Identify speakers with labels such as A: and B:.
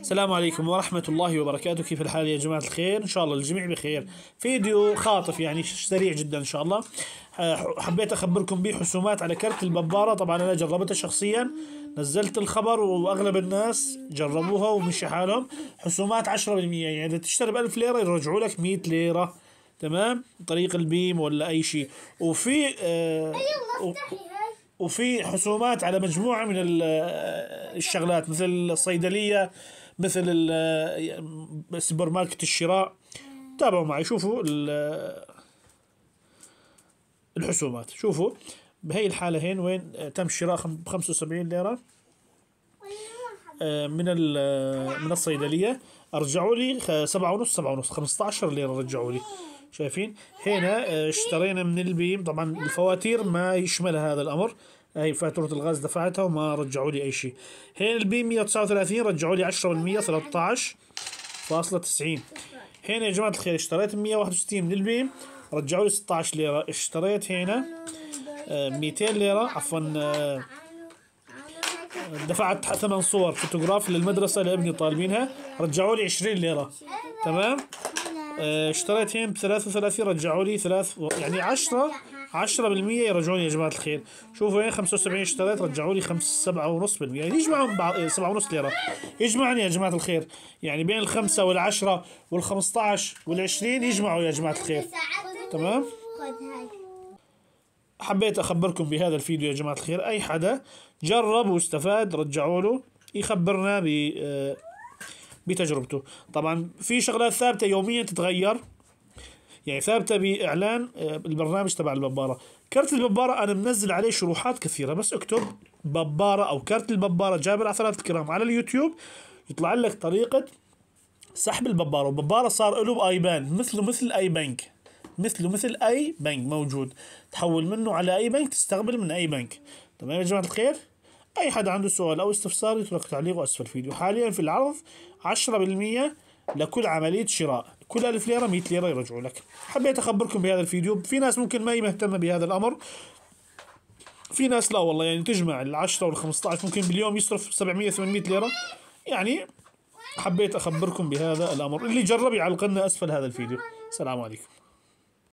A: السلام عليكم ورحمة الله وبركاته كيف الحال يا جماعة الخير إن شاء الله الجميع بخير فيديو خاطف يعني سريع جدا إن شاء الله آه، حبيت أخبركم به حسومات على كرت الببارة طبعا أنا جربتها شخصيا نزلت الخبر وأغلب الناس جربوها ومشي حالهم حسومات 10% يعني إذا تشتري ب 1000 ليرة يرجعوا لك 100 ليرة تمام طريق البيم ولا أي شيء وفي آه أيوة، وفي حسومات على مجموعه من الشغلات مثل الصيدليه مثل السوبر ماركت الشراء تابعوا معي شوفوا الحسومات شوفوا بهي الحالة هين وين تم شراء 75 ليرة آه، من من الصيدلية رجعوا لي 7 ونص 7 ونص 15 ليرة رجعوا لي شايفين هنا آه، اشترينا من البيم طبعا الفواتير ما يشملها هذا الامر هي فاتورة الغاز دفعتها وما رجعوا لي اي شيء هنا البيم 139 رجعوا لي 10% 13 فاصلة 90 هنا يا جماعة الخير اشتريت 161 من البيم رجعوا لي 16 ليرة اشتريت هنا 200 آه، ليرة عفوا آه، دفعت ثمان صور فوتوغراف للمدرسة لابني طالبينها رجعوا لي 20 ليرة تمام آه، اشتريت هين ب 33 رجعوا لي ثلاث يعني 10 10% يرجعون يا جماعه الخير شوفوا هين 75 اشتريت رجعوا لي 5 7.5% يعني يجمعهم بعض 7.5 آه، ليره يجمعني يا جماعه الخير يعني بين الخمسه والعشره وال15 وال20 يجمعوا يا جماعه الخير تمام حبيت اخبركم بهذا الفيديو يا جماعه الخير اي حدا جرب واستفاد رجعوا له يخبرنا ب آه، بتجربته طبعا في شغلات ثابته يوميا تتغير يعني ثابته باعلان آه، البرنامج تبع البباره كرت البباره انا منزل عليه شروحات كثيره بس اكتب بباره او كرت البباره جابر عثرات الكرام على اليوتيوب يطلع لك طريقه سحب البباره وبباره صار له بايبان مثله مثل اي بنك مثله مثل اي بنك موجود تحول منه على اي بنك تستقبل من اي بنك تمام يا جماعه الخير أي حد عنده سؤال أو استفسار يترك تعليقه أسفل الفيديو حاليا في العرض 10% لكل عملية شراء كل 1000 ليرة 100 ليرة يرجعوا لك حبيت أخبركم بهذا الفيديو في ناس ممكن ما هي مهتمة بهذا الأمر في ناس لا والله يعني تجمع ال 10 وال 15 ممكن باليوم يصرف 700 800 ليرة يعني حبيت أخبركم بهذا الأمر اللي جرب يعلق لنا أسفل هذا الفيديو السلام عليكم